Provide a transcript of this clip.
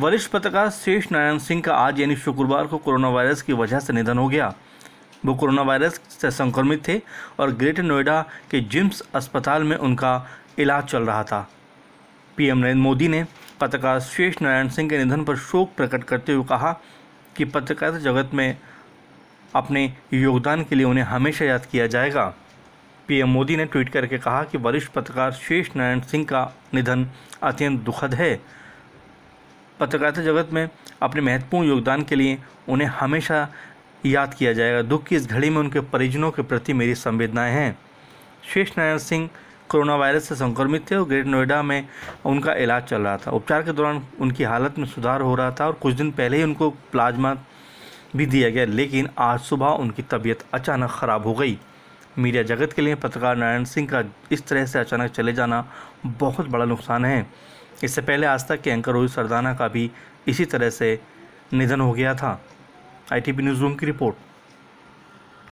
वरिष्ठ पत्रकार शेष नारायण सिंह का आज यानी शुक्रवार को कोरोना वायरस की वजह से निधन हो गया वो कोरोना वायरस से संक्रमित थे और ग्रेटर नोएडा के जिम्स अस्पताल में उनका इलाज चल रहा था पीएम नरेंद्र मोदी ने पत्रकार शेष नारायण सिंह के निधन पर शोक प्रकट करते हुए कहा कि पत्रकारिता जगत में अपने योगदान के लिए उन्हें हमेशा याद किया जाएगा पीएम मोदी ने ट्वीट करके कहा कि वरिष्ठ पत्रकार शेष नारायण सिंह का निधन अत्यंत दुखद है पत्रकारिता जगत में अपने महत्वपूर्ण योगदान के लिए उन्हें हमेशा याद किया जाएगा दुख की इस घड़ी में उनके परिजनों के प्रति मेरी संवेदनाएं हैं शेष नारायण सिंह कोरोना वायरस से संक्रमित थे और ग्रेटर नोएडा में उनका इलाज चल रहा था उपचार के दौरान उनकी हालत में सुधार हो रहा था और कुछ दिन पहले ही उनको प्लाज्मा भी दिया गया लेकिन आज सुबह उनकी तबीयत अचानक ख़राब हो गई मीडिया जगत के लिए पत्रकार नारायण सिंह का इस तरह से अचानक चले जाना बहुत बड़ा नुकसान है इससे पहले आज तक के एंकर रोहित सरदाना का भी इसी तरह से निधन हो गया था आईटीबी न्यूज़ रूम की रिपोर्ट